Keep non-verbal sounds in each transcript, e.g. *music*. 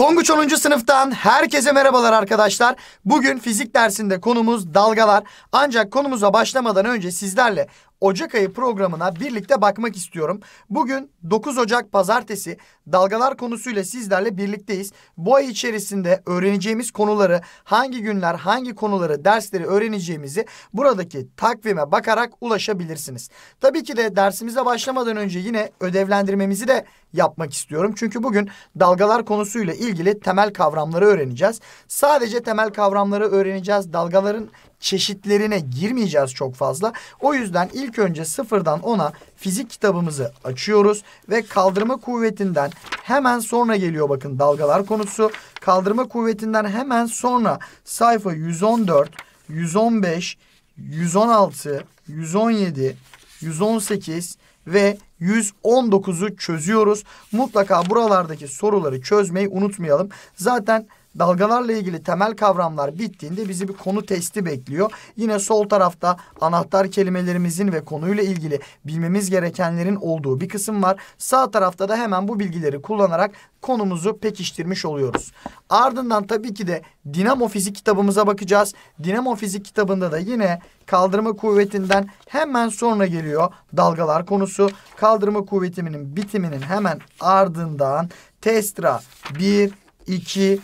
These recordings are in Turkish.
Tonguç 10. sınıftan herkese merhabalar arkadaşlar. Bugün fizik dersinde konumuz dalgalar. Ancak konumuza başlamadan önce sizlerle Ocak ayı programına birlikte bakmak istiyorum. Bugün 9 Ocak pazartesi dalgalar konusuyla sizlerle birlikteyiz. Bu ay içerisinde öğreneceğimiz konuları, hangi günler, hangi konuları, dersleri öğreneceğimizi buradaki takvime bakarak ulaşabilirsiniz. Tabii ki de dersimize başlamadan önce yine ödevlendirmemizi de yapmak istiyorum. Çünkü bugün dalgalar konusuyla ilgili temel kavramları öğreneceğiz. Sadece temel kavramları öğreneceğiz. Dalgaların çeşitlerine girmeyeceğiz çok fazla. O yüzden ilk önce sıfırdan ona fizik kitabımızı açıyoruz ve kaldırma kuvvetinden hemen sonra geliyor bakın dalgalar konusu. Kaldırma kuvvetinden hemen sonra sayfa 114, 115, 116, 117, 118 ve 119'u çözüyoruz. Mutlaka buralardaki soruları çözmeyi unutmayalım. Zaten Dalgalarla ilgili temel kavramlar bittiğinde bizi bir konu testi bekliyor. Yine sol tarafta anahtar kelimelerimizin ve konuyla ilgili bilmemiz gerekenlerin olduğu bir kısım var. Sağ tarafta da hemen bu bilgileri kullanarak konumuzu pekiştirmiş oluyoruz. Ardından tabii ki de dinamo fizik kitabımıza bakacağız. Dinamo fizik kitabında da yine kaldırma kuvvetinden hemen sonra geliyor dalgalar konusu. Kaldırma kuvvetiminin bitiminin hemen ardından testra 1 2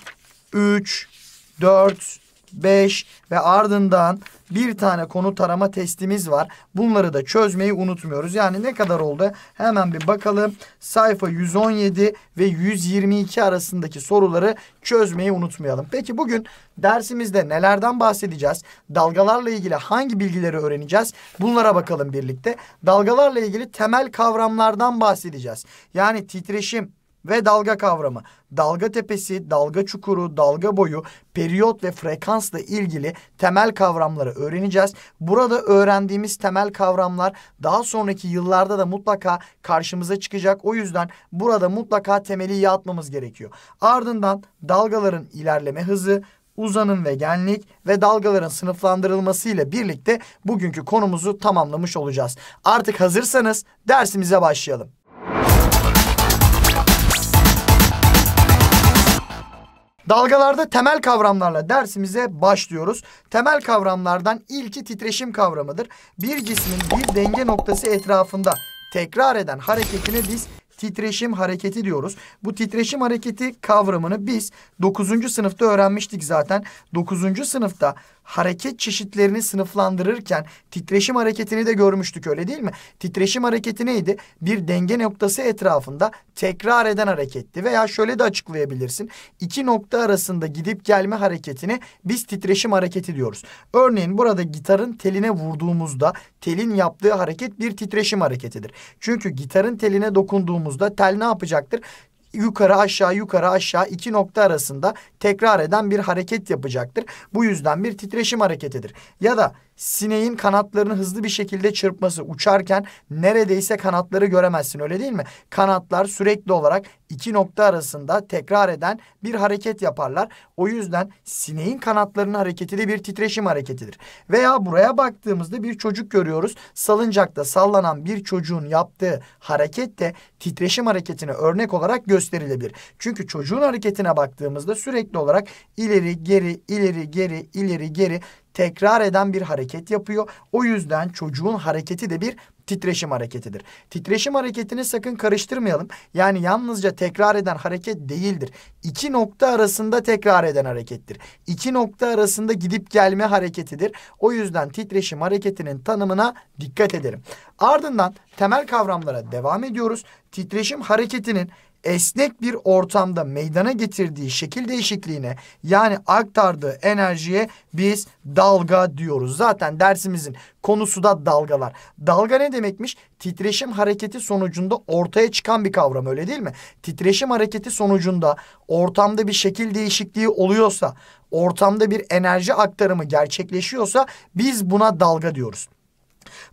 3, 4, 5 ve ardından bir tane konu tarama testimiz var. Bunları da çözmeyi unutmuyoruz. Yani ne kadar oldu? Hemen bir bakalım. Sayfa 117 ve 122 arasındaki soruları çözmeyi unutmayalım. Peki bugün dersimizde nelerden bahsedeceğiz? Dalgalarla ilgili hangi bilgileri öğreneceğiz? Bunlara bakalım birlikte. Dalgalarla ilgili temel kavramlardan bahsedeceğiz. Yani titreşim, ve dalga kavramı. Dalga tepesi, dalga çukuru, dalga boyu, periyot ve frekansla ilgili temel kavramları öğreneceğiz. Burada öğrendiğimiz temel kavramlar daha sonraki yıllarda da mutlaka karşımıza çıkacak. O yüzden burada mutlaka temeli iyi atmamız gerekiyor. Ardından dalgaların ilerleme hızı, uzanım ve genlik ve dalgaların sınıflandırılması ile birlikte bugünkü konumuzu tamamlamış olacağız. Artık hazırsanız dersimize başlayalım. Dalgalarda temel kavramlarla dersimize başlıyoruz. Temel kavramlardan ilki titreşim kavramıdır. Bir cismin bir denge noktası etrafında tekrar eden hareketine biz titreşim hareketi diyoruz. Bu titreşim hareketi kavramını biz 9. sınıfta öğrenmiştik zaten. 9. sınıfta hareket çeşitlerini sınıflandırırken titreşim hareketini de görmüştük öyle değil mi? Titreşim hareketi neydi? Bir denge noktası etrafında tekrar eden hareketti veya şöyle de açıklayabilirsin. İki nokta arasında gidip gelme hareketini biz titreşim hareketi diyoruz. Örneğin burada gitarın teline vurduğumuzda telin yaptığı hareket bir titreşim hareketidir. Çünkü gitarın teline dokunduğumuzda tel ne yapacaktır? yukarı aşağı yukarı aşağı iki nokta arasında tekrar eden bir hareket yapacaktır. Bu yüzden bir titreşim hareketidir. Ya da sineğin kanatlarını hızlı bir şekilde çırpması uçarken neredeyse kanatları göremezsin öyle değil mi? Kanatlar sürekli olarak iki nokta arasında tekrar eden bir hareket yaparlar. O yüzden sineğin kanatlarının hareketi de bir titreşim hareketidir. Veya buraya baktığımızda bir çocuk görüyoruz. Salıncakta sallanan bir çocuğun yaptığı hareket de titreşim hareketine örnek olarak gösterilebilir. Çünkü çocuğun hareketine baktığımızda sürekli olarak ileri geri ileri geri ileri geri tekrar eden bir hareket yapıyor. O yüzden çocuğun hareketi de bir titreşim hareketidir. Titreşim hareketini sakın karıştırmayalım. Yani yalnızca tekrar eden hareket değildir. İki nokta arasında tekrar eden harekettir. İki nokta arasında gidip gelme hareketidir. O yüzden titreşim hareketinin tanımına dikkat edelim. Ardından temel kavramlara devam ediyoruz. Titreşim hareketinin esnek bir ortamda meydana getirdiği şekil değişikliğine yani aktardığı enerjiye biz dalga diyoruz. Zaten dersimizin konusu da dalgalar. Dalga ne demekmiş? Titreşim hareketi sonucunda ortaya çıkan bir kavram öyle değil mi? Titreşim hareketi sonucunda ortamda bir şekil değişikliği oluyorsa, ortamda bir enerji aktarımı gerçekleşiyorsa biz buna dalga diyoruz.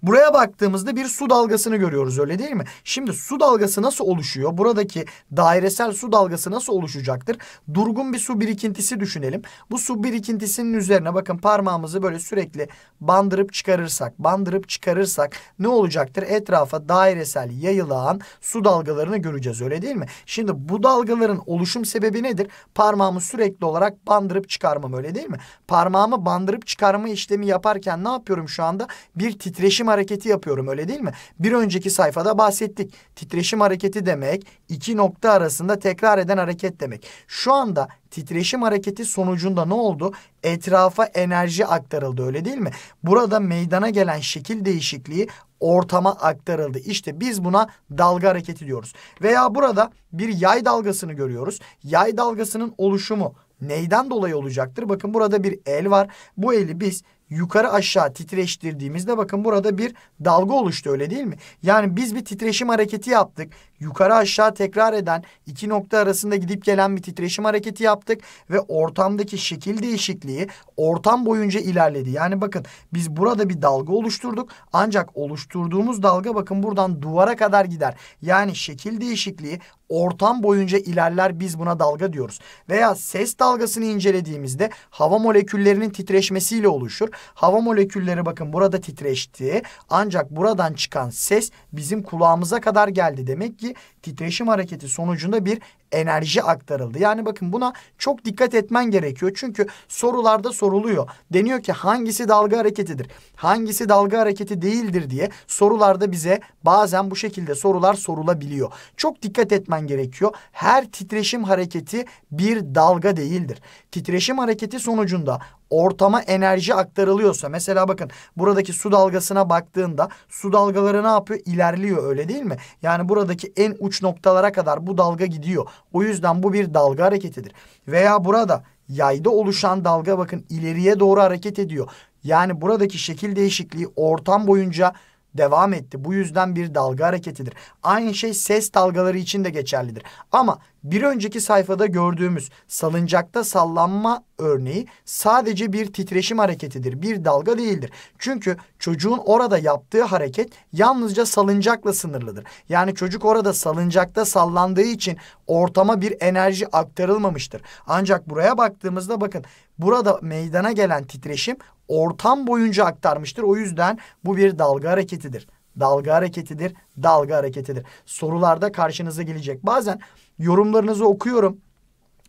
Buraya baktığımızda bir su dalgasını görüyoruz öyle değil mi? Şimdi su dalgası nasıl oluşuyor? Buradaki dairesel su dalgası nasıl oluşacaktır? Durgun bir su birikintisi düşünelim. Bu su birikintisinin üzerine bakın parmağımızı böyle sürekli bandırıp çıkarırsak, bandırıp çıkarırsak ne olacaktır? Etrafa dairesel yayılan su dalgalarını göreceğiz öyle değil mi? Şimdi bu dalgaların oluşum sebebi nedir? Parmağımı sürekli olarak bandırıp çıkarmam öyle değil mi? Parmağımı bandırıp çıkarma işlemi yaparken ne yapıyorum şu anda? Bir titreşim hareketi yapıyorum öyle değil mi? Bir önceki sayfada bahsettik. Titreşim hareketi demek iki nokta arasında tekrar eden hareket demek. Şu anda titreşim hareketi sonucunda ne oldu? Etrafa enerji aktarıldı öyle değil mi? Burada meydana gelen şekil değişikliği ortama aktarıldı. İşte biz buna dalga hareketi diyoruz. Veya burada bir yay dalgasını görüyoruz. Yay dalgasının oluşumu neyden dolayı olacaktır? Bakın burada bir el var. Bu eli biz yukarı aşağı titreştirdiğimizde bakın burada bir dalga oluştu öyle değil mi? Yani biz bir titreşim hareketi yaptık. Yukarı aşağı tekrar eden iki nokta arasında gidip gelen bir titreşim hareketi yaptık ve ortamdaki şekil değişikliği ortam boyunca ilerledi. Yani bakın biz burada bir dalga oluşturduk ancak oluşturduğumuz dalga bakın buradan duvara kadar gider. Yani şekil değişikliği ortam boyunca ilerler biz buna dalga diyoruz. Veya ses dalgasını incelediğimizde hava moleküllerinin titreşmesiyle oluşur. Hava molekülleri bakın burada titreşti ancak buradan çıkan ses bizim kulağımıza kadar geldi. Demek ki titreşim hareketi sonucunda bir enerji aktarıldı. Yani bakın buna çok dikkat etmen gerekiyor. Çünkü sorularda soruluyor. Deniyor ki hangisi dalga hareketidir? Hangisi dalga hareketi değildir diye sorularda bize bazen bu şekilde sorular sorulabiliyor. Çok dikkat etmen yapman gerekiyor. Her titreşim hareketi bir dalga değildir. Titreşim hareketi sonucunda ortama enerji aktarılıyorsa mesela bakın buradaki su dalgasına baktığında su dalgaları ne yapıyor? İlerliyor öyle değil mi? Yani buradaki en uç noktalara kadar bu dalga gidiyor. O yüzden bu bir dalga hareketidir. Veya burada yayda oluşan dalga bakın ileriye doğru hareket ediyor. Yani buradaki şekil değişikliği ortam boyunca devam etti. Bu yüzden bir dalga hareketidir. Aynı şey ses dalgaları için de geçerlidir. Ama bir önceki sayfada gördüğümüz salıncakta sallanma örneği sadece bir titreşim hareketidir. Bir dalga değildir. Çünkü çocuğun orada yaptığı hareket yalnızca salıncakla sınırlıdır. Yani çocuk orada salıncakta sallandığı için ortama bir enerji aktarılmamıştır. Ancak buraya baktığımızda bakın burada meydana gelen titreşim ortam boyunca aktarmıştır. O yüzden bu bir dalga hareketidir. Dalga hareketidir, dalga hareketidir. Sorularda karşınıza gelecek. Bazen yorumlarınızı okuyorum.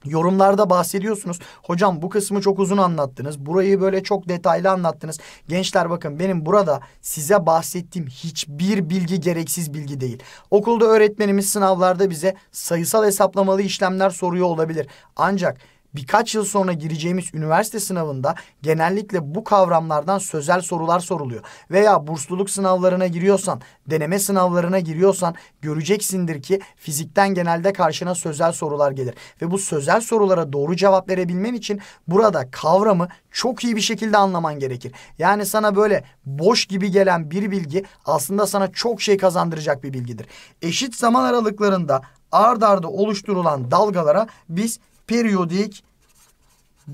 Yorumlarda bahsediyorsunuz. Hocam bu kısmı çok uzun anlattınız. Burayı böyle çok detaylı anlattınız. Gençler bakın benim burada size bahsettiğim hiçbir bilgi gereksiz bilgi değil. Okulda öğretmenimiz sınavlarda bize sayısal hesaplamalı işlemler soruyor olabilir. Ancak birkaç yıl sonra gireceğimiz üniversite sınavında genellikle bu kavramlardan sözel sorular soruluyor. Veya bursluluk sınavlarına giriyorsan, deneme sınavlarına giriyorsan göreceksindir ki fizikten genelde karşına sözel sorular gelir. Ve bu sözel sorulara doğru cevap verebilmen için burada kavramı çok iyi bir şekilde anlaman gerekir. Yani sana böyle boş gibi gelen bir bilgi aslında sana çok şey kazandıracak bir bilgidir. Eşit zaman aralıklarında ard arda oluşturulan dalgalara biz periyodik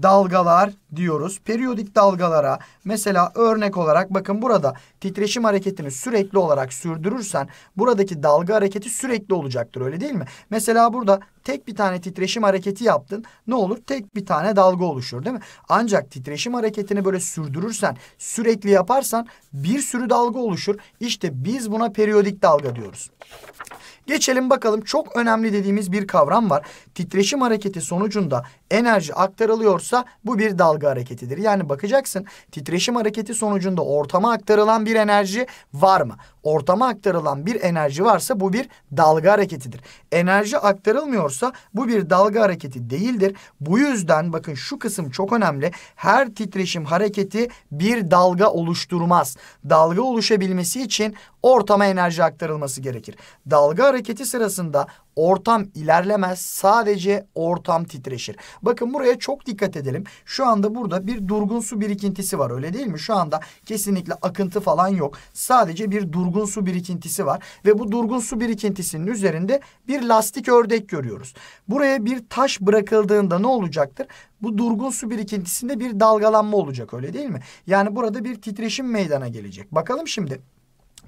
dalgalar diyoruz. Periyodik dalgalara mesela örnek olarak bakın burada titreşim hareketini sürekli olarak sürdürürsen buradaki dalga hareketi sürekli olacaktır öyle değil mi? Mesela burada tek bir tane titreşim hareketi yaptın ne olur tek bir tane dalga oluşur değil mi? Ancak titreşim hareketini böyle sürdürürsen sürekli yaparsan bir sürü dalga oluşur. İşte biz buna periyodik dalga diyoruz. Geçelim bakalım çok önemli dediğimiz bir kavram var. Titreşim hareketi sonucunda enerji aktarılıyorsa bu bir dalga dalga hareketidir. Yani bakacaksın titreşim hareketi sonucunda ortama aktarılan bir enerji var mı? ortama aktarılan bir enerji varsa bu bir dalga hareketidir. Enerji aktarılmıyorsa bu bir dalga hareketi değildir. Bu yüzden bakın şu kısım çok önemli. Her titreşim hareketi bir dalga oluşturmaz. Dalga oluşabilmesi için ortama enerji aktarılması gerekir. Dalga hareketi sırasında ortam ilerlemez sadece ortam titreşir. Bakın buraya çok dikkat edelim. Şu anda burada bir durgun su birikintisi var öyle değil mi? Şu anda kesinlikle akıntı falan yok. Sadece bir durgun durgun su birikintisi var. Ve bu durgun su birikintisinin üzerinde bir lastik ördek görüyoruz. Buraya bir taş bırakıldığında ne olacaktır? Bu durgun su birikintisinde bir dalgalanma olacak öyle değil mi? Yani burada bir titreşim meydana gelecek. Bakalım şimdi.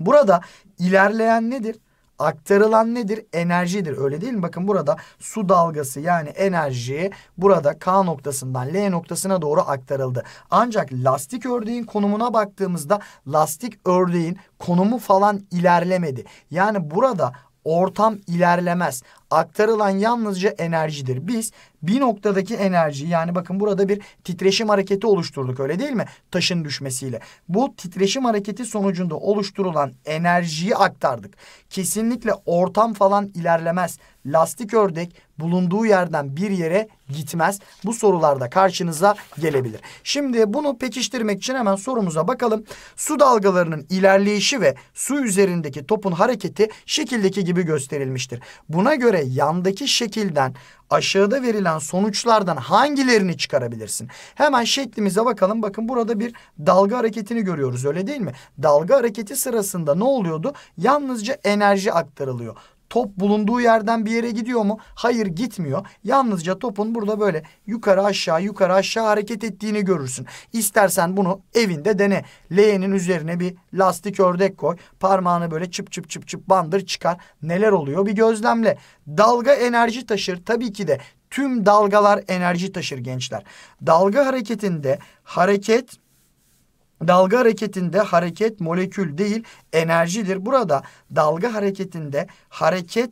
Burada ilerleyen nedir? Aktarılan nedir? Enerjidir öyle değil mi? Bakın burada su dalgası yani enerji burada K noktasından L noktasına doğru aktarıldı. Ancak lastik ördeğin konumuna baktığımızda lastik ördeğin konumu falan ilerlemedi. Yani burada ortam ilerlemez aktarılan yalnızca enerjidir. Biz bir noktadaki enerji yani bakın burada bir titreşim hareketi oluşturduk öyle değil mi? Taşın düşmesiyle. Bu titreşim hareketi sonucunda oluşturulan enerjiyi aktardık. Kesinlikle ortam falan ilerlemez. Lastik ördek bulunduğu yerden bir yere gitmez. Bu sorularda karşınıza gelebilir. Şimdi bunu pekiştirmek için hemen sorumuza bakalım. Su dalgalarının ilerleyişi ve su üzerindeki topun hareketi şekildeki gibi gösterilmiştir. Buna göre yandaki şekilden aşağıda verilen sonuçlardan hangilerini çıkarabilirsin? Hemen şeklimize bakalım. Bakın burada bir dalga hareketini görüyoruz öyle değil mi? Dalga hareketi sırasında ne oluyordu? Yalnızca enerji aktarılıyor. Top bulunduğu yerden bir yere gidiyor mu? Hayır gitmiyor. Yalnızca topun burada böyle yukarı aşağı yukarı aşağı hareket ettiğini görürsün. İstersen bunu evinde dene. Leğenin üzerine bir lastik ördek koy. Parmağını böyle çıp çıp çıp çıp bandır çıkar. Neler oluyor bir gözlemle. Dalga enerji taşır tabii ki de. Tüm dalgalar enerji taşır gençler. Dalga hareketinde hareket Dalga hareketinde hareket molekül değil enerjidir. Burada dalga hareketinde hareket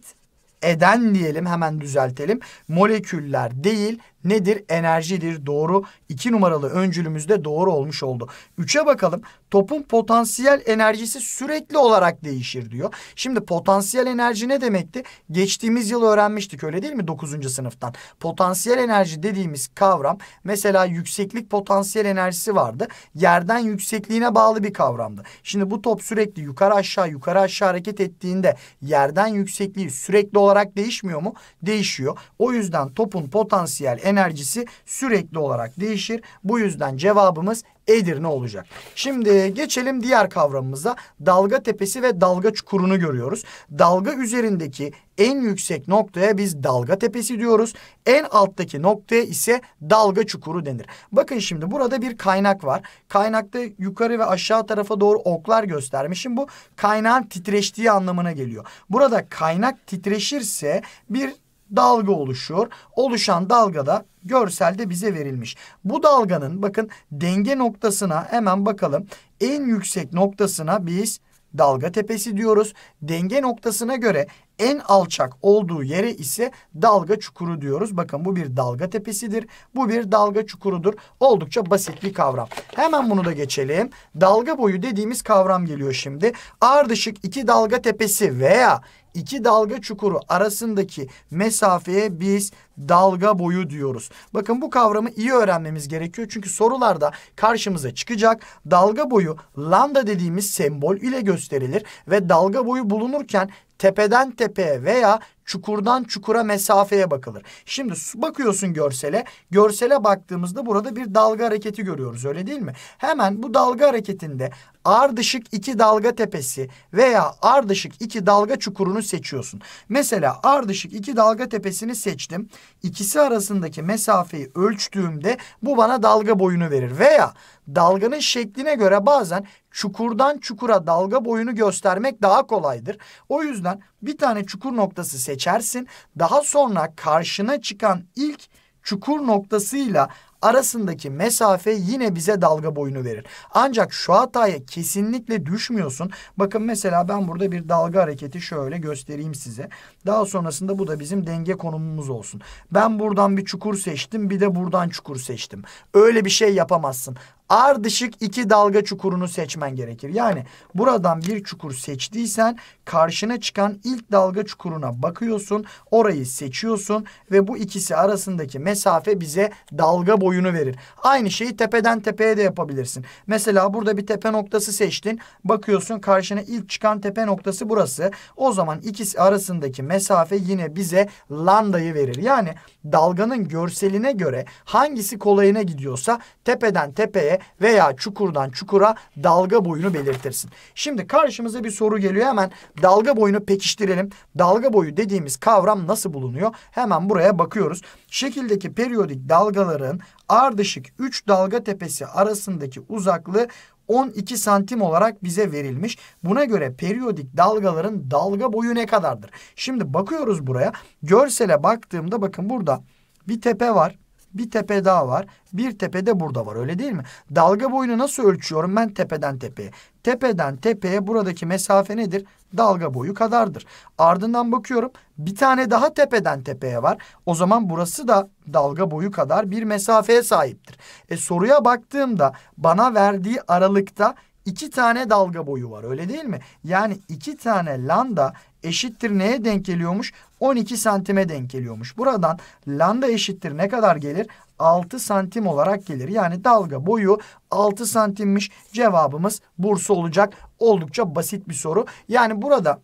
eden diyelim hemen düzeltelim. Moleküller değil nedir? Enerjidir. Doğru. İki numaralı öncülümüzde doğru olmuş oldu. Üçe bakalım. Topun potansiyel enerjisi sürekli olarak değişir diyor. Şimdi potansiyel enerji ne demekti? Geçtiğimiz yıl öğrenmiştik öyle değil mi 9. sınıftan? Potansiyel enerji dediğimiz kavram mesela yükseklik potansiyel enerjisi vardı. Yerden yüksekliğine bağlı bir kavramdı. Şimdi bu top sürekli yukarı aşağı yukarı aşağı hareket ettiğinde yerden yüksekliği sürekli olarak değişmiyor mu? Değişiyor. O yüzden topun potansiyel enerjisi sürekli olarak değişir. Bu yüzden cevabımız Edirne olacak. Şimdi geçelim diğer kavramımıza. Dalga tepesi ve dalga çukurunu görüyoruz. Dalga üzerindeki en yüksek noktaya biz dalga tepesi diyoruz. En alttaki noktaya ise dalga çukuru denir. Bakın şimdi burada bir kaynak var. Kaynakta yukarı ve aşağı tarafa doğru oklar göstermişim. Bu kaynağın titreştiği anlamına geliyor. Burada kaynak titreşirse bir dalga oluşuyor. Oluşan dalga da görselde bize verilmiş. Bu dalganın bakın denge noktasına hemen bakalım. En yüksek noktasına biz dalga tepesi diyoruz. Denge noktasına göre en alçak olduğu yere ise dalga çukuru diyoruz. Bakın bu bir dalga tepesidir. Bu bir dalga çukurudur. Oldukça basit bir kavram. Hemen bunu da geçelim. Dalga boyu dediğimiz kavram geliyor şimdi. Ardışık iki dalga tepesi veya iki dalga çukuru arasındaki mesafeye biz dalga boyu diyoruz. Bakın bu kavramı iyi öğrenmemiz gerekiyor. Çünkü sorularda karşımıza çıkacak. Dalga boyu lambda dediğimiz sembol ile gösterilir ve dalga boyu bulunurken tepeden tepeye veya Çukurdan çukura mesafeye bakılır. Şimdi bakıyorsun görsele. Görsele baktığımızda burada bir dalga hareketi görüyoruz öyle değil mi? Hemen bu dalga hareketinde ardışık iki dalga tepesi veya ardışık iki dalga çukurunu seçiyorsun. Mesela ardışık iki dalga tepesini seçtim. İkisi arasındaki mesafeyi ölçtüğümde bu bana dalga boyunu verir. Veya dalganın şekline göre bazen çukurdan çukura dalga boyunu göstermek daha kolaydır. O yüzden bir tane çukur noktası seçersin. Daha sonra karşına çıkan ilk çukur noktasıyla arasındaki mesafe yine bize dalga boyunu verir. Ancak şu hataya kesinlikle düşmüyorsun. Bakın mesela ben burada bir dalga hareketi şöyle göstereyim size. Daha sonrasında bu da bizim denge konumumuz olsun. Ben buradan bir çukur seçtim bir de buradan çukur seçtim. Öyle bir şey yapamazsın ardışık iki dalga çukurunu seçmen gerekir. Yani buradan bir çukur seçtiysen karşına çıkan ilk dalga çukuruna bakıyorsun. Orayı seçiyorsun ve bu ikisi arasındaki mesafe bize dalga boyunu verir. Aynı şeyi tepeden tepeye de yapabilirsin. Mesela burada bir tepe noktası seçtin. Bakıyorsun karşına ilk çıkan tepe noktası burası. O zaman ikisi arasındaki mesafe yine bize lambda'yı verir. Yani dalganın görseline göre hangisi kolayına gidiyorsa tepeden tepeye veya çukurdan çukura dalga boyunu belirtirsin. Şimdi karşımıza bir soru geliyor hemen dalga boyunu pekiştirelim. Dalga boyu dediğimiz kavram nasıl bulunuyor? Hemen buraya bakıyoruz. Şekildeki periyodik dalgaların ardışık 3 dalga tepesi arasındaki uzaklığı 12 santim olarak bize verilmiş. Buna göre periyodik dalgaların dalga boyu ne kadardır? Şimdi bakıyoruz buraya. Görsele baktığımda bakın burada bir tepe var. Bir tepe daha var. Bir tepe de burada var öyle değil mi? Dalga boyunu nasıl ölçüyorum ben tepeden tepeye? Tepeden tepeye buradaki mesafe nedir? Dalga boyu kadardır. Ardından bakıyorum bir tane daha tepeden tepeye var. O zaman burası da dalga boyu kadar bir mesafeye sahiptir. E soruya baktığımda bana verdiği aralıkta iki tane dalga boyu var öyle değil mi? Yani iki tane lambda eşittir neye denk geliyormuş? 12 santime denk geliyormuş. Buradan lambda eşittir ne kadar gelir? 6 santim olarak gelir. Yani dalga boyu 6 santimmiş. Cevabımız Bursa olacak. Oldukça basit bir soru. Yani burada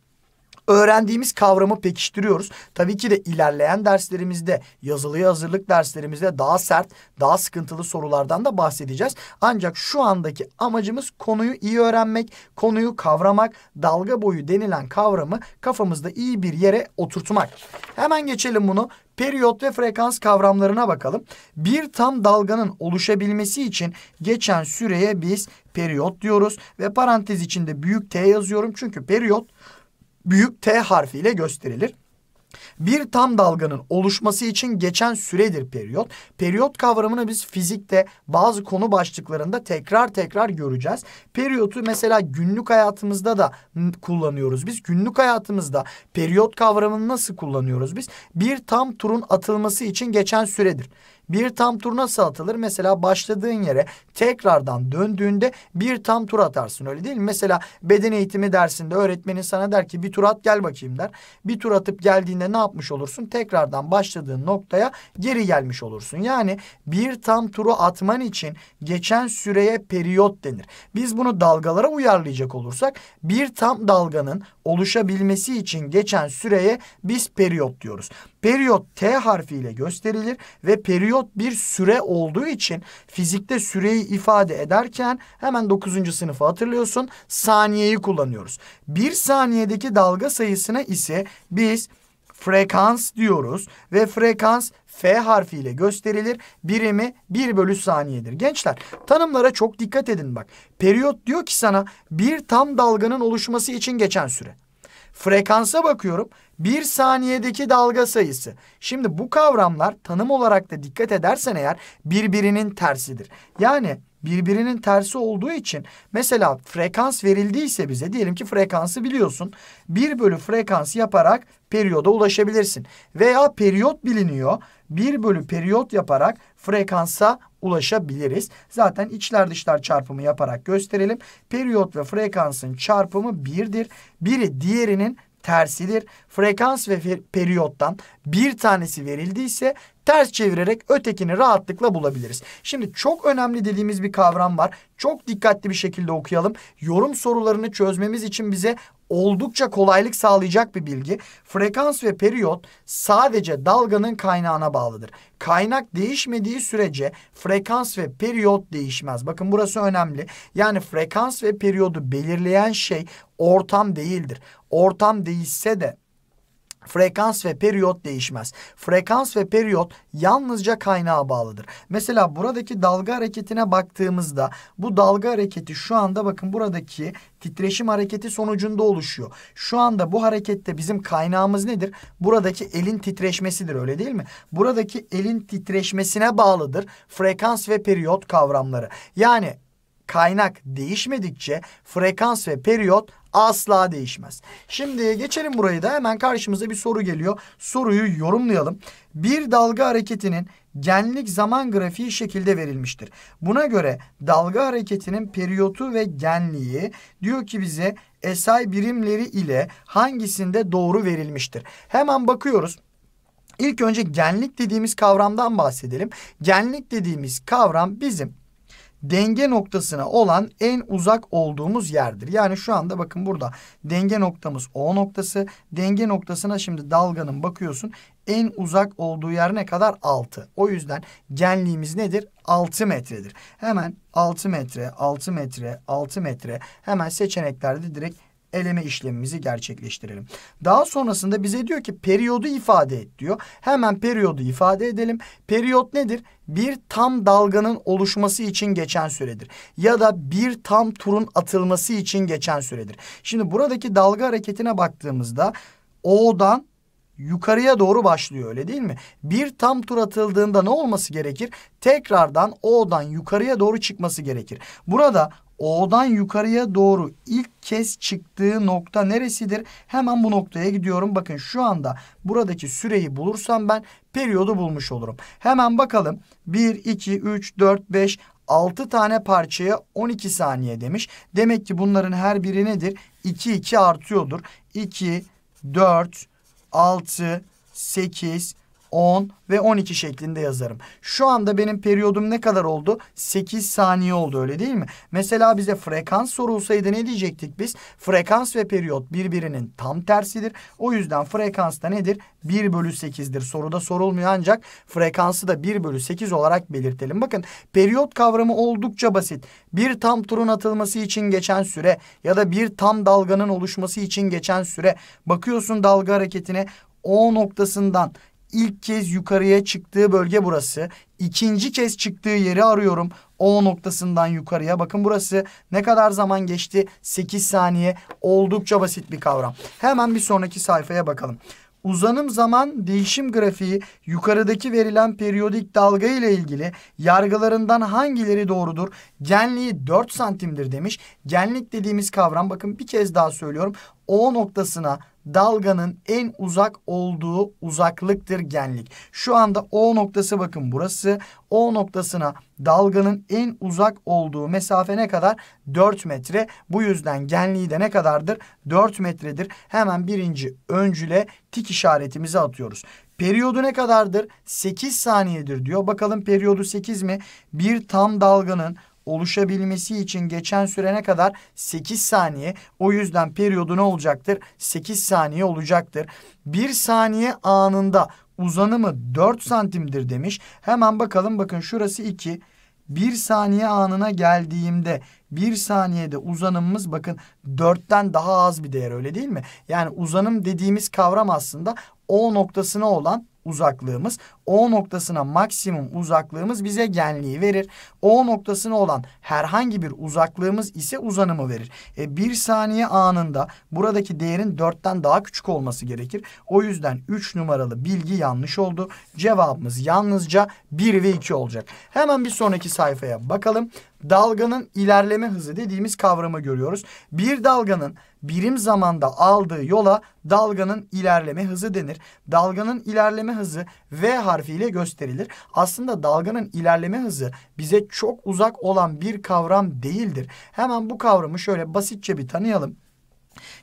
öğrendiğimiz kavramı pekiştiriyoruz. Tabii ki de ilerleyen derslerimizde yazılıya hazırlık derslerimizde daha sert, daha sıkıntılı sorulardan da bahsedeceğiz. Ancak şu andaki amacımız konuyu iyi öğrenmek, konuyu kavramak, dalga boyu denilen kavramı kafamızda iyi bir yere oturtmak. Hemen geçelim bunu. Periyot ve frekans kavramlarına bakalım. Bir tam dalganın oluşabilmesi için geçen süreye biz periyot diyoruz ve parantez içinde büyük T yazıyorum. Çünkü periyot büyük T harfiyle gösterilir. Bir tam dalganın oluşması için geçen süredir periyot. Periyot kavramını biz fizikte bazı konu başlıklarında tekrar tekrar göreceğiz. Periyotu mesela günlük hayatımızda da kullanıyoruz biz. Günlük hayatımızda periyot kavramını nasıl kullanıyoruz biz? Bir tam turun atılması için geçen süredir. Bir tam tur nasıl atılır? Mesela başladığın yere tekrardan döndüğünde bir tam tur atarsın öyle değil mi? Mesela beden eğitimi dersinde öğretmenin sana der ki bir tur at gel bakayım der. Bir tur atıp geldiğinde ne yapmış olursun? Tekrardan başladığın noktaya geri gelmiş olursun. Yani bir tam turu atman için geçen süreye periyot denir. Biz bunu dalgalara uyarlayacak olursak bir tam dalganın oluşabilmesi için geçen süreye biz periyot diyoruz. Periyot T harfiyle gösterilir ve periyot bir süre olduğu için fizikte süreyi ifade ederken hemen 9. sınıfı hatırlıyorsun saniyeyi kullanıyoruz. Bir saniyedeki dalga sayısına ise biz frekans diyoruz ve frekans F harfiyle gösterilir. Birimi 1 bölü saniyedir. Gençler tanımlara çok dikkat edin bak. Periyot diyor ki sana bir tam dalganın oluşması için geçen süre. Frekansa bakıyorum. Bir saniyedeki dalga sayısı. Şimdi bu kavramlar tanım olarak da dikkat edersen eğer birbirinin tersidir. Yani birbirinin tersi olduğu için mesela frekans verildiyse bize diyelim ki frekansı biliyorsun. 1 bölü frekans yaparak periyoda ulaşabilirsin. Veya periyot biliniyor. 1 bölü periyot yaparak frekansa ulaşabiliriz. Zaten içler dışlar çarpımı yaparak gösterelim. Periyot ve frekansın çarpımı 1'dir. Biri diğerinin tersidir frekans ve periyottan bir tanesi verildiyse ters çevirerek ötekini rahatlıkla bulabiliriz. Şimdi çok önemli dediğimiz bir kavram var. Çok dikkatli bir şekilde okuyalım. Yorum sorularını çözmemiz için bize oldukça kolaylık sağlayacak bir bilgi. Frekans ve periyot sadece dalganın kaynağına bağlıdır. Kaynak değişmediği sürece frekans ve periyot değişmez. Bakın burası önemli. Yani frekans ve periyodu belirleyen şey ortam değildir. Ortam değişse de Frekans ve periyot değişmez. Frekans ve periyot yalnızca kaynağa bağlıdır. Mesela buradaki dalga hareketine baktığımızda bu dalga hareketi şu anda bakın buradaki titreşim hareketi sonucunda oluşuyor. Şu anda bu harekette bizim kaynağımız nedir? Buradaki elin titreşmesidir öyle değil mi? Buradaki elin titreşmesine bağlıdır frekans ve periyot kavramları. Yani kaynak değişmedikçe frekans ve periyot asla değişmez. Şimdi geçelim burayı da hemen karşımıza bir soru geliyor. Soruyu yorumlayalım. Bir dalga hareketinin genlik zaman grafiği şekilde verilmiştir. Buna göre dalga hareketinin periyotu ve genliği diyor ki bize SI birimleri ile hangisinde doğru verilmiştir. Hemen bakıyoruz. İlk önce genlik dediğimiz kavramdan bahsedelim. Genlik dediğimiz kavram bizim denge noktasına olan en uzak olduğumuz yerdir. Yani şu anda bakın burada denge noktamız O noktası. Denge noktasına şimdi dalganın bakıyorsun en uzak olduğu yer ne kadar? 6. O yüzden genliğimiz nedir? 6 metredir. Hemen 6 metre, 6 metre, 6 metre hemen seçeneklerde direkt eleme işlemimizi gerçekleştirelim. Daha sonrasında bize diyor ki periyodu ifade et diyor. Hemen periyodu ifade edelim. Periyot nedir? Bir tam dalganın oluşması için geçen süredir. Ya da bir tam turun atılması için geçen süredir. Şimdi buradaki dalga hareketine baktığımızda O'dan yukarıya doğru başlıyor öyle değil mi? Bir tam tur atıldığında ne olması gerekir? Tekrardan O'dan yukarıya doğru çıkması gerekir. Burada O'dan yukarıya doğru ilk kez çıktığı nokta neresidir? Hemen bu noktaya gidiyorum. Bakın şu anda buradaki süreyi bulursam ben periyodu bulmuş olurum. Hemen bakalım. 1, 2, 3, 4, 5, 6 tane parçaya 12 saniye demiş. Demek ki bunların her biri nedir? 2, 2 artıyordur. 2, 4, 6, 8, 9. 10 ve 12 şeklinde yazarım. Şu anda benim periyodum ne kadar oldu? 8 saniye oldu öyle değil mi? Mesela bize frekans sorulsaydı ne diyecektik biz? Frekans ve periyot birbirinin tam tersidir. O yüzden frekans da nedir? 1 bölü 8'dir. Soruda sorulmuyor ancak frekansı da 1 bölü 8 olarak belirtelim. Bakın periyot kavramı oldukça basit. Bir tam turun atılması için geçen süre ya da bir tam dalganın oluşması için geçen süre. Bakıyorsun dalga hareketine O noktasından İlk kez yukarıya çıktığı bölge burası. İkinci kez çıktığı yeri arıyorum. O noktasından yukarıya. Bakın burası ne kadar zaman geçti? 8 saniye. Oldukça basit bir kavram. Hemen bir sonraki sayfaya bakalım. Uzanım zaman değişim grafiği yukarıdaki verilen periyodik dalga ile ilgili yargılarından hangileri doğrudur? Genliği 4 santimdir demiş. Genlik dediğimiz kavram bakın bir kez daha söylüyorum. O noktasına dalganın en uzak olduğu uzaklıktır genlik. Şu anda O noktası bakın burası. O noktasına dalganın en uzak olduğu mesafe ne kadar? 4 metre. Bu yüzden genliği de ne kadardır? 4 metredir. Hemen birinci öncüle tik işaretimizi atıyoruz. Periyodu ne kadardır? 8 saniyedir diyor. Bakalım periyodu 8 mi? Bir tam dalganın oluşabilmesi için geçen sürene kadar 8 saniye. O yüzden periyodu ne olacaktır? 8 saniye olacaktır. 1 saniye anında uzanımı 4 santimdir demiş. Hemen bakalım bakın şurası 2. 1 saniye anına geldiğimde 1 saniyede uzanımımız bakın 4'ten daha az bir değer öyle değil mi? Yani uzanım dediğimiz kavram aslında o noktasına olan uzaklığımız. O noktasına maksimum uzaklığımız bize genliği verir. O noktasına olan herhangi bir uzaklığımız ise uzanımı verir. E, bir saniye anında buradaki değerin dörtten daha küçük olması gerekir. O yüzden üç numaralı bilgi yanlış oldu. Cevabımız yalnızca bir ve iki olacak. Hemen bir sonraki sayfaya bakalım. Dalganın ilerleme hızı dediğimiz kavramı görüyoruz. Bir dalganın birim zamanda aldığı yola dalganın ilerleme hızı denir. Dalganın ilerleme hızı V harfiyle gösterilir. Aslında dalganın ilerleme hızı bize çok uzak olan bir kavram değildir. Hemen bu kavramı şöyle basitçe bir tanıyalım.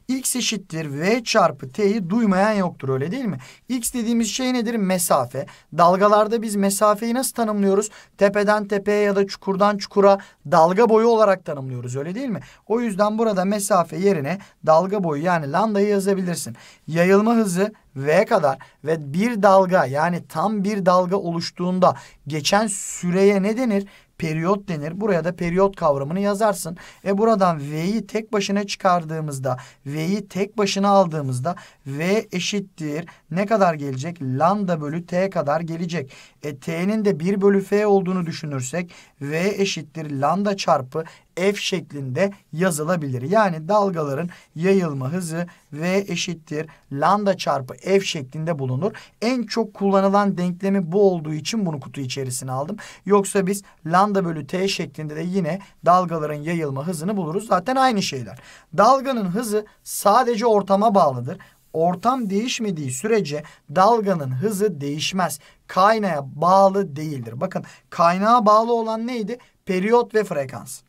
X eşittir V çarpı T'yi duymayan yoktur öyle değil mi? X dediğimiz şey nedir? Mesafe. Dalgalarda biz mesafeyi nasıl tanımlıyoruz? Tepeden tepeye ya da çukurdan çukura dalga boyu olarak tanımlıyoruz öyle değil mi? O yüzden burada mesafe yerine dalga boyu yani lambdayı yazabilirsin. Yayılma hızı V kadar ve bir dalga yani tam bir dalga oluştuğunda geçen süreye ne denir? periyot denir. Buraya da periyot kavramını yazarsın. E buradan V'yi tek başına çıkardığımızda, V'yi tek başına aldığımızda V eşittir. Ne kadar gelecek? Lambda bölü T kadar gelecek. E T'nin de 1 bölü F olduğunu düşünürsek V eşittir lambda çarpı F şeklinde yazılabilir. Yani dalgaların yayılma hızı V eşittir lambda çarpı F şeklinde bulunur. En çok kullanılan denklemi bu olduğu için bunu kutu içerisine aldım. Yoksa biz lambda bölü T şeklinde de yine dalgaların yayılma hızını buluruz. Zaten aynı şeyler. Dalganın hızı sadece ortama bağlıdır ortam değişmediği sürece dalganın hızı değişmez. Kaynaya bağlı değildir. Bakın kaynağa bağlı olan neydi? Periyot ve frekans.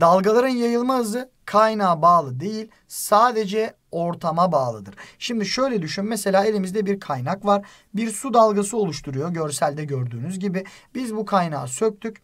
Dalgaların yayılma hızı kaynağa bağlı değil sadece ortama bağlıdır. Şimdi şöyle düşün mesela elimizde bir kaynak var. Bir su dalgası oluşturuyor görselde gördüğünüz gibi. Biz bu kaynağı söktük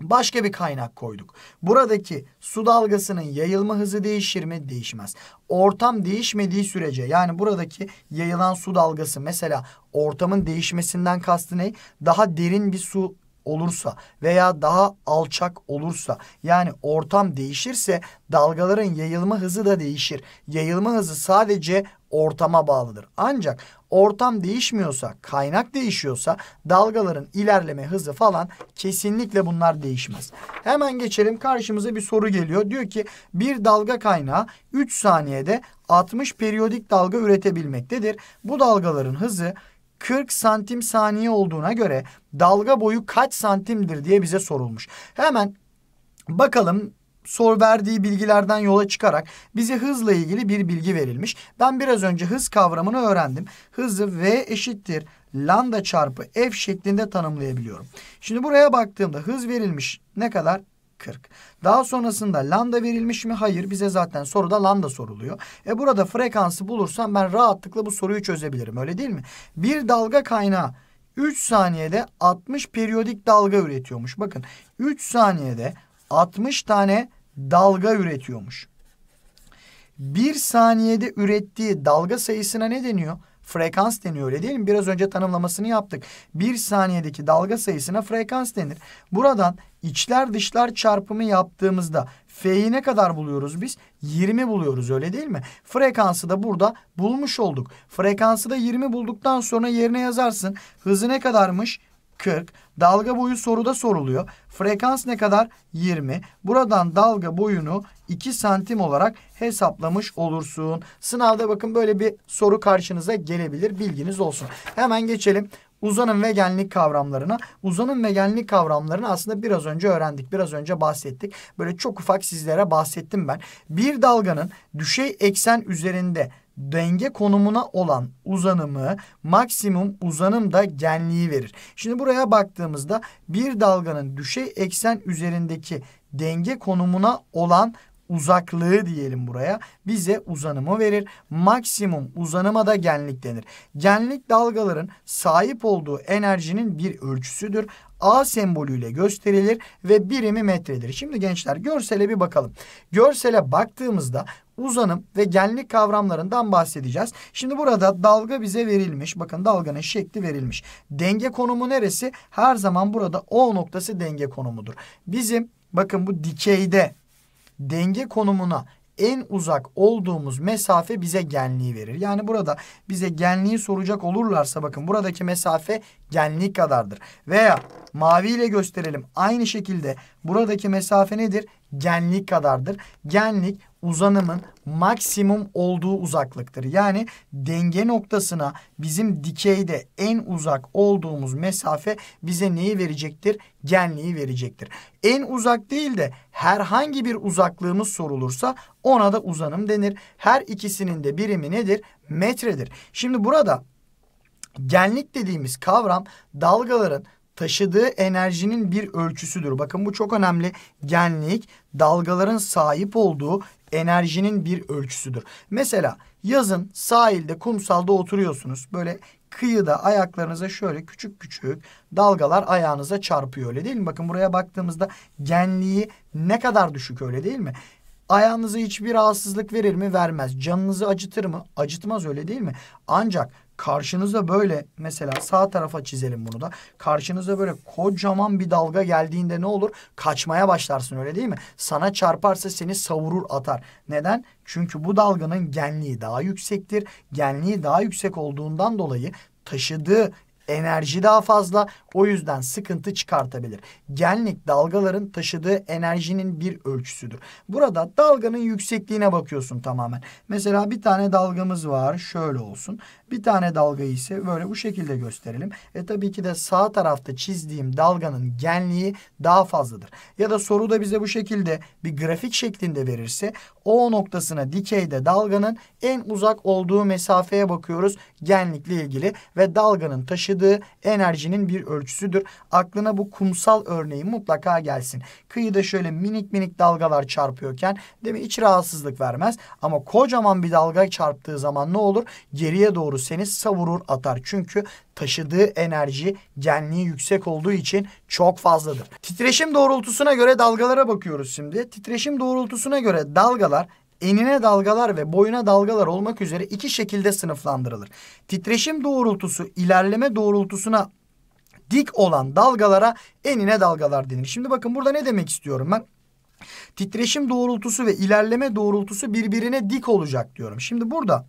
Başka bir kaynak koyduk. Buradaki su dalgasının yayılma hızı değişir mi? Değişmez. Ortam değişmediği sürece yani buradaki yayılan su dalgası mesela ortamın değişmesinden kastı ne? Daha derin bir su olursa veya daha alçak olursa yani ortam değişirse dalgaların yayılma hızı da değişir. Yayılma hızı sadece ortama bağlıdır. Ancak ortam değişmiyorsa, kaynak değişiyorsa dalgaların ilerleme hızı falan kesinlikle bunlar değişmez. Hemen geçelim karşımıza bir soru geliyor. Diyor ki bir dalga kaynağı 3 saniyede 60 periyodik dalga üretebilmektedir. Bu dalgaların hızı 40 santim saniye olduğuna göre dalga boyu kaç santimdir diye bize sorulmuş. Hemen bakalım sor verdiği bilgilerden yola çıkarak bize hızla ilgili bir bilgi verilmiş. Ben biraz önce hız kavramını öğrendim. Hızı v eşittir lambda çarpı f şeklinde tanımlayabiliyorum. Şimdi buraya baktığımda hız verilmiş ne kadar? 40. Daha sonrasında lambda verilmiş mi? Hayır. Bize zaten soruda lambda soruluyor. E burada frekansı bulursam ben rahatlıkla bu soruyu çözebilirim. Öyle değil mi? Bir dalga kaynağı 3 saniyede 60 periyodik dalga üretiyormuş. Bakın 3 saniyede 60 tane dalga üretiyormuş. 1 saniyede ürettiği dalga sayısına ne deniyor? frekans deniyor öyle değil mi? Biraz önce tanımlamasını yaptık. Bir saniyedeki dalga sayısına frekans denir. Buradan içler dışlar çarpımı yaptığımızda F'yi ne kadar buluyoruz biz? 20 buluyoruz öyle değil mi? Frekansı da burada bulmuş olduk. Frekansı da 20 bulduktan sonra yerine yazarsın. Hızı ne kadarmış? 40. Dalga boyu soruda soruluyor. Frekans ne kadar? 20. Buradan dalga boyunu 2 santim olarak hesaplamış olursun. Sınavda bakın böyle bir soru karşınıza gelebilir. Bilginiz olsun. Hemen geçelim uzanım ve genlik kavramlarına. Uzanım ve genlik kavramlarını aslında biraz önce öğrendik. Biraz önce bahsettik. Böyle çok ufak sizlere bahsettim ben. Bir dalganın düşey eksen üzerinde denge konumuna olan uzanımı maksimum uzanım da genliği verir. Şimdi buraya baktığımızda bir dalganın düşey eksen üzerindeki denge konumuna olan uzaklığı diyelim buraya bize uzanımı verir. Maksimum uzanıma da genlik denir. Genlik dalgaların sahip olduğu enerjinin bir ölçüsüdür. A sembolüyle gösterilir ve birimi metredir. Şimdi gençler görsele bir bakalım. Görsele baktığımızda uzanım ve genlik kavramlarından bahsedeceğiz. Şimdi burada dalga bize verilmiş. Bakın dalganın şekli verilmiş. Denge konumu neresi? Her zaman burada O noktası denge konumudur. Bizim bakın bu dikeyde denge konumuna en uzak olduğumuz mesafe bize genliği verir. Yani burada bize genliği soracak olurlarsa bakın buradaki mesafe genlik kadardır. Veya mavi ile gösterelim. Aynı şekilde buradaki mesafe nedir? Genlik kadardır. Genlik uzanımın maksimum olduğu uzaklıktır. Yani denge noktasına bizim dikeyde en uzak olduğumuz mesafe bize neyi verecektir? Genliği verecektir. En uzak değil de herhangi bir uzaklığımız sorulursa ona da uzanım denir. Her ikisinin de birimi nedir? Metredir. Şimdi burada Genlik dediğimiz kavram dalgaların taşıdığı enerjinin bir ölçüsüdür. Bakın bu çok önemli. Genlik dalgaların sahip olduğu enerjinin bir ölçüsüdür. Mesela yazın sahilde kumsalda oturuyorsunuz. Böyle kıyıda ayaklarınıza şöyle küçük küçük dalgalar ayağınıza çarpıyor öyle değil mi? Bakın buraya baktığımızda genliği ne kadar düşük öyle değil mi? Ayağınıza hiçbir rahatsızlık verir mi? Vermez. Canınızı acıtır mı? Acıtmaz öyle değil mi? Ancak karşınıza böyle mesela sağ tarafa çizelim bunu da. Karşınıza böyle kocaman bir dalga geldiğinde ne olur? Kaçmaya başlarsın öyle değil mi? Sana çarparsa seni savurur atar. Neden? Çünkü bu dalganın genliği daha yüksektir. Genliği daha yüksek olduğundan dolayı taşıdığı enerji daha fazla o yüzden sıkıntı çıkartabilir. Genlik dalgaların taşıdığı enerjinin bir ölçüsüdür. Burada dalganın yüksekliğine bakıyorsun tamamen. Mesela bir tane dalgamız var şöyle olsun. Bir tane dalga ise böyle bu şekilde gösterelim. E tabii ki de sağ tarafta çizdiğim dalganın genliği daha fazladır. Ya da soru da bize bu şekilde bir grafik şeklinde verirse O noktasına dikeyde dalganın en uzak olduğu mesafeye bakıyoruz genlikle ilgili ve dalganın taşıdığı enerjinin bir ölçüsüdür. Aklına bu kumsal örneği mutlaka gelsin. Kıyıda şöyle minik minik dalgalar çarpıyorken değil mi hiç rahatsızlık vermez ama kocaman bir dalga çarptığı zaman ne olur? Geriye doğru seniz savurur atar. Çünkü taşıdığı enerji genliği yüksek olduğu için çok fazladır. Titreşim doğrultusuna göre dalgalara bakıyoruz şimdi. Titreşim doğrultusuna göre dalgalar enine dalgalar ve boyuna dalgalar olmak üzere iki şekilde sınıflandırılır. Titreşim doğrultusu ilerleme doğrultusuna dik olan dalgalara enine dalgalar denir. Şimdi bakın burada ne demek istiyorum ben? Titreşim doğrultusu ve ilerleme doğrultusu birbirine dik olacak diyorum. Şimdi burada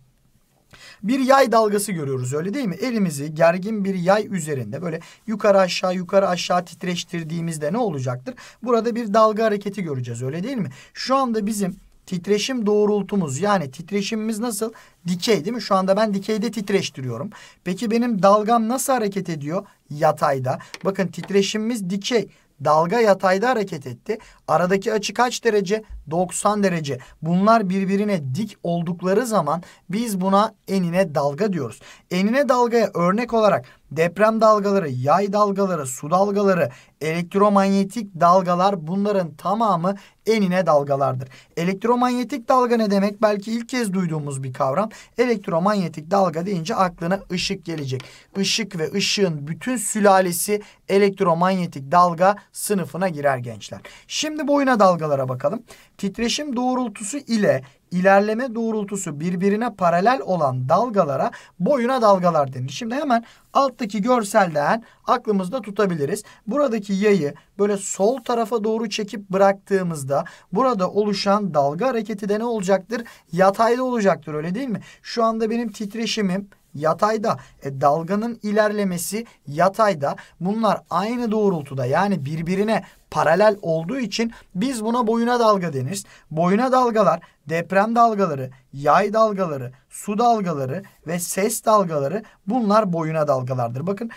bir yay dalgası görüyoruz öyle değil mi? Elimizi gergin bir yay üzerinde böyle yukarı aşağı yukarı aşağı titreştirdiğimizde ne olacaktır? Burada bir dalga hareketi göreceğiz öyle değil mi? Şu anda bizim titreşim doğrultumuz yani titreşimimiz nasıl? Dikey değil mi? Şu anda ben dikeyde titreştiriyorum. Peki benim dalgam nasıl hareket ediyor? Yatayda. Bakın titreşimimiz dikey. Dalga yatayda hareket etti. Aradaki açı kaç derece? 90 derece. Bunlar birbirine dik oldukları zaman biz buna enine dalga diyoruz. Enine dalgaya örnek olarak Deprem dalgaları, yay dalgaları, su dalgaları, elektromanyetik dalgalar bunların tamamı enine dalgalardır. Elektromanyetik dalga ne demek? Belki ilk kez duyduğumuz bir kavram. Elektromanyetik dalga deyince aklına ışık gelecek. Işık ve ışığın bütün sülalesi elektromanyetik dalga sınıfına girer gençler. Şimdi boyuna dalgalara bakalım. Titreşim doğrultusu ile ilerleme doğrultusu birbirine paralel olan dalgalara boyuna dalgalar denir. Şimdi hemen alttaki görselden aklımızda tutabiliriz. Buradaki yayı böyle sol tarafa doğru çekip bıraktığımızda burada oluşan dalga hareketi de ne olacaktır? Yatayda olacaktır öyle değil mi? Şu anda benim titreşimim yatayda. E, dalganın ilerlemesi yatayda. Bunlar aynı doğrultuda yani birbirine paralel olduğu için biz buna boyuna dalga deniz. Boyuna dalgalar deprem dalgaları, yay dalgaları, su dalgaları ve ses dalgaları bunlar boyuna dalgalardır. Bakın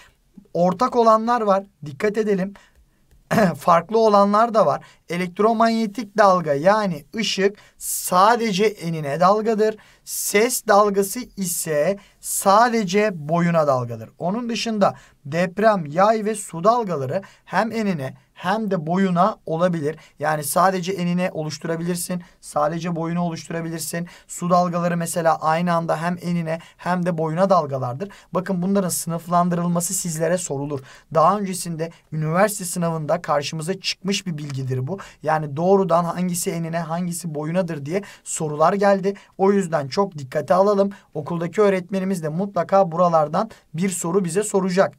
ortak olanlar var. Dikkat edelim. *clears throat* farklı olanlar da var. Elektromanyetik dalga yani ışık sadece enine dalgadır. Ses dalgası ise sadece boyuna dalgadır. Onun dışında deprem, yay ve su dalgaları hem enine hem de boyuna olabilir. Yani sadece enine oluşturabilirsin. Sadece boyunu oluşturabilirsin. Su dalgaları mesela aynı anda hem enine hem de boyuna dalgalardır. Bakın bunların sınıflandırılması sizlere sorulur. Daha öncesinde üniversite sınavında karşımıza çıkmış bir bilgidir bu. Yani doğrudan hangisi enine hangisi boyunadır diye sorular geldi. O yüzden çok dikkate alalım. Okuldaki öğretmenimiz de mutlaka buralardan bir soru bize soracak.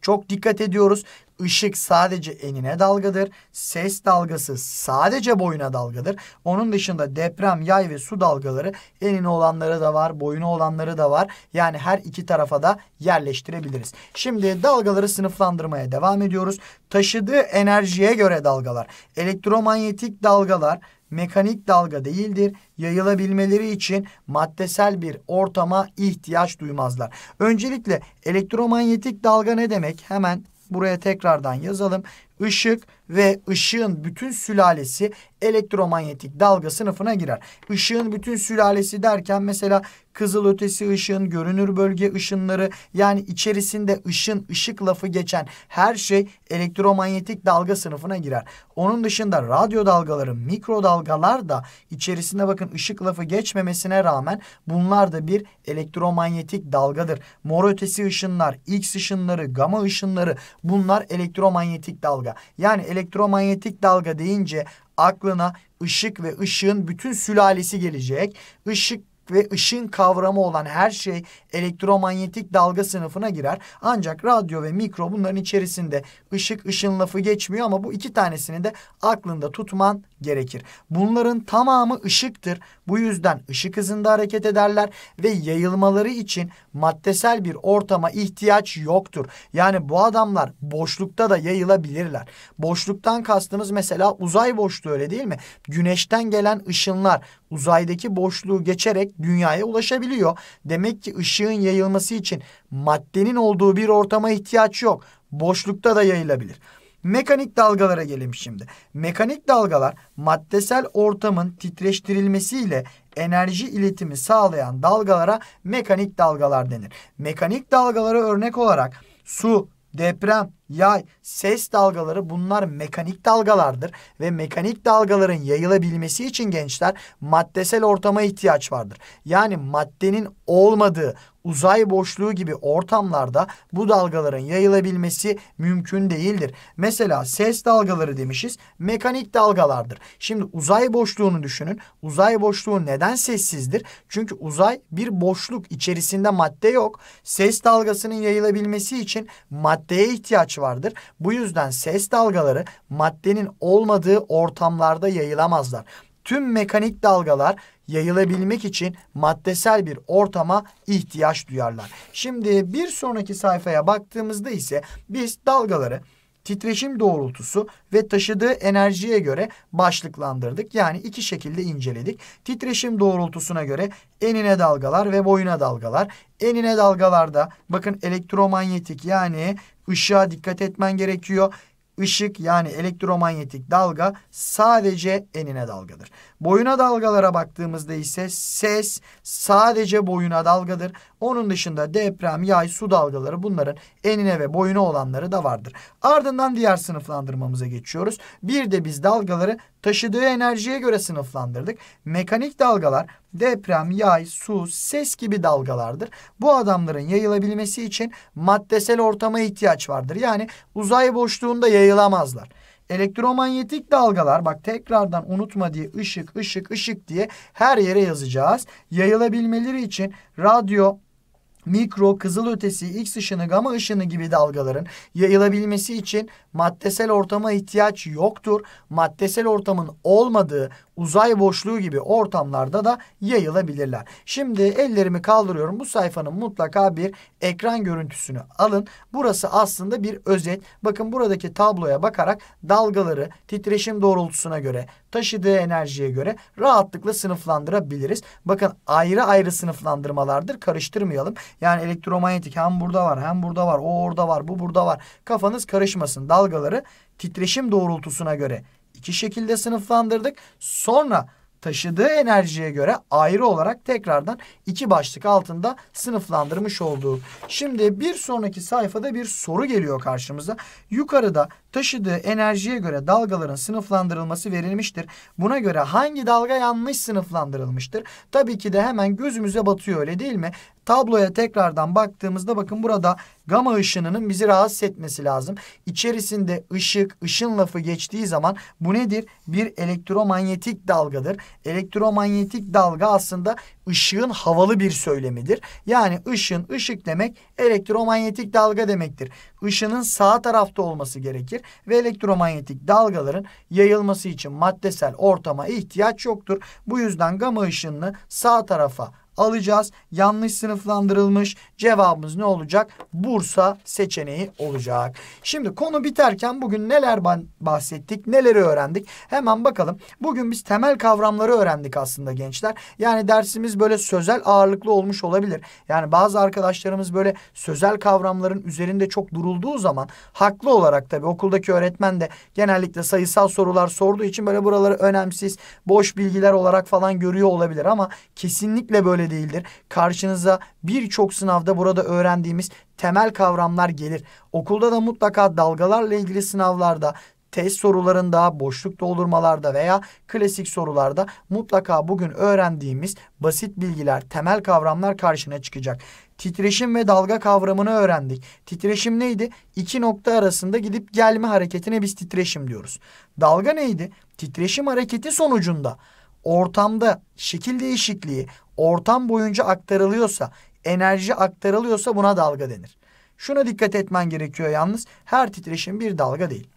Çok dikkat ediyoruz. Işık sadece enine dalgadır. Ses dalgası sadece boyuna dalgadır. Onun dışında deprem, yay ve su dalgaları enine olanları da var, boyuna olanları da var. Yani her iki tarafa da yerleştirebiliriz. Şimdi dalgaları sınıflandırmaya devam ediyoruz. Taşıdığı enerjiye göre dalgalar. Elektromanyetik dalgalar mekanik dalga değildir. Yayılabilmeleri için maddesel bir ortama ihtiyaç duymazlar. Öncelikle elektromanyetik dalga ne demek? Hemen Buraya tekrardan yazalım. Işık ve ışığın bütün sülalesi elektromanyetik dalga sınıfına girer. Işığın bütün sülalesi derken mesela kızılötesi ışın, görünür bölge ışınları yani içerisinde ışın, ışık lafı geçen her şey elektromanyetik dalga sınıfına girer. Onun dışında radyo dalgaları, mikrodalgalar da içerisinde bakın ışık lafı geçmemesine rağmen bunlar da bir elektromanyetik dalgadır. Mor ötesi ışınlar, X ışınları, gama ışınları bunlar elektromanyetik dalga. Yani elektromanyetik dalga deyince aklına ışık ve ışığın bütün sülalesi gelecek. Işık ve ışın kavramı olan her şey elektromanyetik dalga sınıfına girer. Ancak radyo ve mikro bunların içerisinde ışık ışın lafı geçmiyor ama bu iki tanesini de aklında tutman gerekir. Bunların tamamı ışıktır. Bu yüzden ışık hızında hareket ederler ve yayılmaları için maddesel bir ortama ihtiyaç yoktur. Yani bu adamlar boşlukta da yayılabilirler. Boşluktan kastımız mesela uzay boşluğu öyle değil mi? Güneşten gelen ışınlar uzaydaki boşluğu geçerek dünyaya ulaşabiliyor. Demek ki ışığın yayılması için maddenin olduğu bir ortama ihtiyaç yok. Boşlukta da yayılabilir. Mekanik dalgalara gelelim şimdi. Mekanik dalgalar maddesel ortamın titreştirilmesiyle enerji iletimi sağlayan dalgalara mekanik dalgalar denir. Mekanik dalgalara örnek olarak su, deprem, yay, ses dalgaları bunlar mekanik dalgalardır ve mekanik dalgaların yayılabilmesi için gençler maddesel ortama ihtiyaç vardır. Yani maddenin olmadığı uzay boşluğu gibi ortamlarda bu dalgaların yayılabilmesi mümkün değildir. Mesela ses dalgaları demişiz mekanik dalgalardır. Şimdi uzay boşluğunu düşünün. Uzay boşluğu neden sessizdir? Çünkü uzay bir boşluk içerisinde madde yok. Ses dalgasının yayılabilmesi için maddeye ihtiyaç var vardır. Bu yüzden ses dalgaları maddenin olmadığı ortamlarda yayılamazlar. Tüm mekanik dalgalar yayılabilmek için maddesel bir ortama ihtiyaç duyarlar. Şimdi bir sonraki sayfaya baktığımızda ise biz dalgaları titreşim doğrultusu ve taşıdığı enerjiye göre başlıklandırdık. Yani iki şekilde inceledik. Titreşim doğrultusuna göre enine dalgalar ve boyuna dalgalar. Enine dalgalarda bakın elektromanyetik yani ışığa dikkat etmen gerekiyor. Işık yani elektromanyetik dalga sadece enine dalgadır. Boyuna dalgalara baktığımızda ise ses sadece boyuna dalgadır. Onun dışında deprem, yay, su dalgaları bunların enine ve boyuna olanları da vardır. Ardından diğer sınıflandırmamıza geçiyoruz. Bir de biz dalgaları taşıdığı enerjiye göre sınıflandırdık. Mekanik dalgalar deprem, yay, su, ses gibi dalgalardır. Bu adamların yayılabilmesi için maddesel ortama ihtiyaç vardır. Yani uzay boşluğunda yayılamazlar. Elektromanyetik dalgalar bak tekrardan unutma diye ışık ışık ışık diye her yere yazacağız. Yayılabilmeleri için radyo mikro, kızılötesi, X ışını, gama ışını gibi dalgaların yayılabilmesi için maddesel ortama ihtiyaç yoktur. Maddesel ortamın olmadığı uzay boşluğu gibi ortamlarda da yayılabilirler. Şimdi ellerimi kaldırıyorum. Bu sayfanın mutlaka bir ekran görüntüsünü alın. Burası aslında bir özet. Bakın buradaki tabloya bakarak dalgaları titreşim doğrultusuna göre, taşıdığı enerjiye göre rahatlıkla sınıflandırabiliriz. Bakın ayrı ayrı sınıflandırmalardır. Karıştırmayalım. Yani elektromanyetik hem burada var hem burada var. O orada var. Bu burada var. Kafanız karışmasın. Dalga dalgaları titreşim doğrultusuna göre iki şekilde sınıflandırdık. Sonra taşıdığı enerjiye göre ayrı olarak tekrardan iki başlık altında sınıflandırmış olduk. Şimdi bir sonraki sayfada bir soru geliyor karşımıza. Yukarıda taşıdığı enerjiye göre dalgaların sınıflandırılması verilmiştir. Buna göre hangi dalga yanlış sınıflandırılmıştır? Tabii ki de hemen gözümüze batıyor öyle değil mi? Tabloya tekrardan baktığımızda bakın burada Gama ışınının bizi rahatsız etmesi lazım. İçerisinde ışık, ışın lafı geçtiği zaman bu nedir? Bir elektromanyetik dalgadır. Elektromanyetik dalga aslında ışığın havalı bir söylemidir. Yani ışın, ışık demek elektromanyetik dalga demektir. Işının sağ tarafta olması gerekir ve elektromanyetik dalgaların yayılması için maddesel ortama ihtiyaç yoktur. Bu yüzden gama ışınını sağ tarafa alacağız. Yanlış sınıflandırılmış cevabımız ne olacak? Bursa seçeneği olacak. Şimdi konu biterken bugün neler bahsettik, neleri öğrendik? Hemen bakalım. Bugün biz temel kavramları öğrendik aslında gençler. Yani dersimiz böyle sözel ağırlıklı olmuş olabilir. Yani bazı arkadaşlarımız böyle sözel kavramların üzerinde çok durulduğu zaman haklı olarak tabii okuldaki öğretmen de genellikle sayısal sorular sorduğu için böyle buraları önemsiz, boş bilgiler olarak falan görüyor olabilir ama kesinlikle böyle böyle değildir. Karşınıza birçok sınavda burada öğrendiğimiz temel kavramlar gelir. Okulda da mutlaka dalgalarla ilgili sınavlarda test sorularında, boşluk doldurmalarda veya klasik sorularda mutlaka bugün öğrendiğimiz basit bilgiler, temel kavramlar karşına çıkacak. Titreşim ve dalga kavramını öğrendik. Titreşim neydi? İki nokta arasında gidip gelme hareketine biz titreşim diyoruz. Dalga neydi? Titreşim hareketi sonucunda ortamda şekil değişikliği ortam boyunca aktarılıyorsa, enerji aktarılıyorsa buna dalga denir. Şuna dikkat etmen gerekiyor yalnız her titreşim bir dalga değil.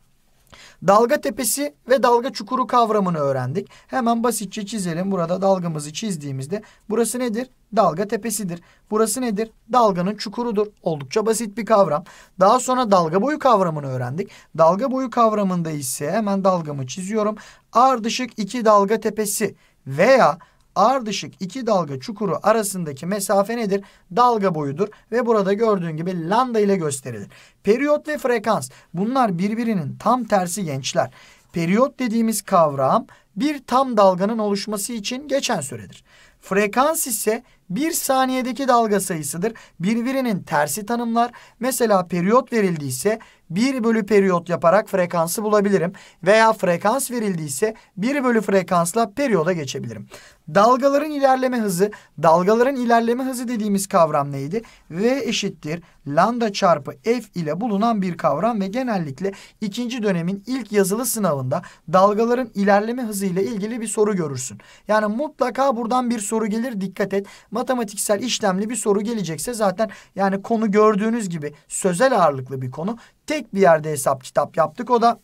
Dalga tepesi ve dalga çukuru kavramını öğrendik. Hemen basitçe çizelim. Burada dalgamızı çizdiğimizde burası nedir? Dalga tepesidir. Burası nedir? Dalganın çukurudur. Oldukça basit bir kavram. Daha sonra dalga boyu kavramını öğrendik. Dalga boyu kavramında ise hemen dalgamı çiziyorum. Ardışık iki dalga tepesi veya ardışık iki dalga çukuru arasındaki mesafe nedir? Dalga boyudur ve burada gördüğün gibi lambda ile gösterilir. Periyot ve frekans bunlar birbirinin tam tersi gençler. Periyot dediğimiz kavram bir tam dalganın oluşması için geçen süredir. Frekans ise bir saniyedeki dalga sayısıdır. Birbirinin tersi tanımlar. Mesela periyot verildiyse 1 bölü periyot yaparak frekansı bulabilirim. Veya frekans verildiyse 1 bölü frekansla periyoda geçebilirim. Dalgaların ilerleme hızı, dalgaların ilerleme hızı dediğimiz kavram neydi? V eşittir lambda çarpı f ile bulunan bir kavram ve genellikle ikinci dönemin ilk yazılı sınavında dalgaların ilerleme hızı ile ilgili bir soru görürsün. Yani mutlaka buradan bir soru gelir dikkat et matematiksel işlemli bir soru gelecekse zaten yani konu gördüğünüz gibi sözel ağırlıklı bir konu. Tek bir yerde hesap kitap yaptık o da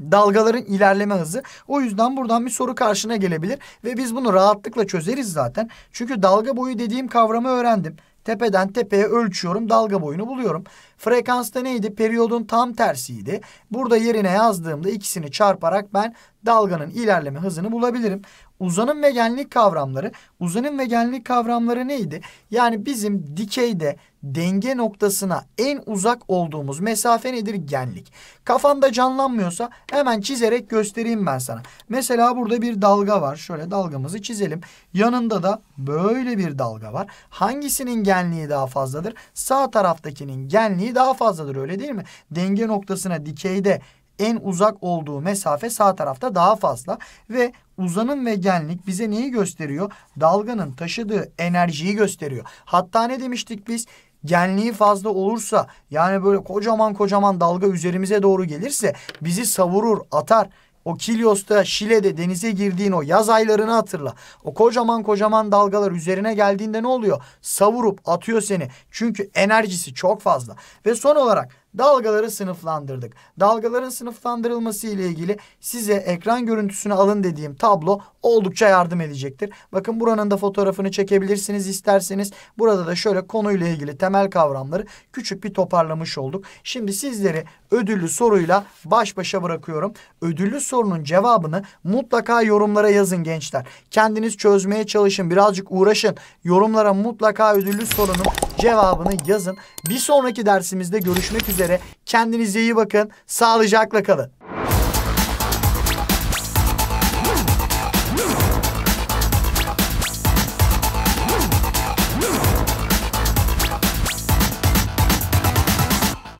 dalgaların ilerleme hızı. O yüzden buradan bir soru karşına gelebilir ve biz bunu rahatlıkla çözeriz zaten. Çünkü dalga boyu dediğim kavramı öğrendim. Tepeden tepeye ölçüyorum, dalga boyunu buluyorum. Frekansta neydi? Periyodun tam tersiydi. Burada yerine yazdığımda ikisini çarparak ben dalganın ilerleme hızını bulabilirim. Uzanım ve genlik kavramları. Uzanım ve genlik kavramları neydi? Yani bizim dikeyde denge noktasına en uzak olduğumuz mesafe nedir? Genlik. Kafanda canlanmıyorsa hemen çizerek göstereyim ben sana. Mesela burada bir dalga var. Şöyle dalgamızı çizelim. Yanında da böyle bir dalga var. Hangisinin genliği daha fazladır? Sağ taraftakinin genliği daha fazladır öyle değil mi? Denge noktasına dikeyde en uzak olduğu mesafe sağ tarafta daha fazla ve uzanım ve genlik bize neyi gösteriyor? Dalganın taşıdığı enerjiyi gösteriyor. Hatta ne demiştik biz? genliği fazla olursa yani böyle kocaman kocaman dalga üzerimize doğru gelirse bizi savurur, atar. O Kilios'ta, Şile'de denize girdiğin o yaz aylarını hatırla. O kocaman kocaman dalgalar üzerine geldiğinde ne oluyor? Savurup atıyor seni. Çünkü enerjisi çok fazla. Ve son olarak dalgaları sınıflandırdık. Dalgaların sınıflandırılması ile ilgili size ekran görüntüsünü alın dediğim tablo oldukça yardım edecektir. Bakın buranın da fotoğrafını çekebilirsiniz isterseniz. Burada da şöyle konuyla ilgili temel kavramları küçük bir toparlamış olduk. Şimdi sizleri ödüllü soruyla baş başa bırakıyorum. Ödüllü sorunun cevabını mutlaka yorumlara yazın gençler. Kendiniz çözmeye çalışın, birazcık uğraşın. Yorumlara mutlaka ödüllü sorunun cevabını yazın. Bir sonraki dersimizde görüşmek üzere üzere. Kendinize iyi bakın. Sağlıcakla kalın.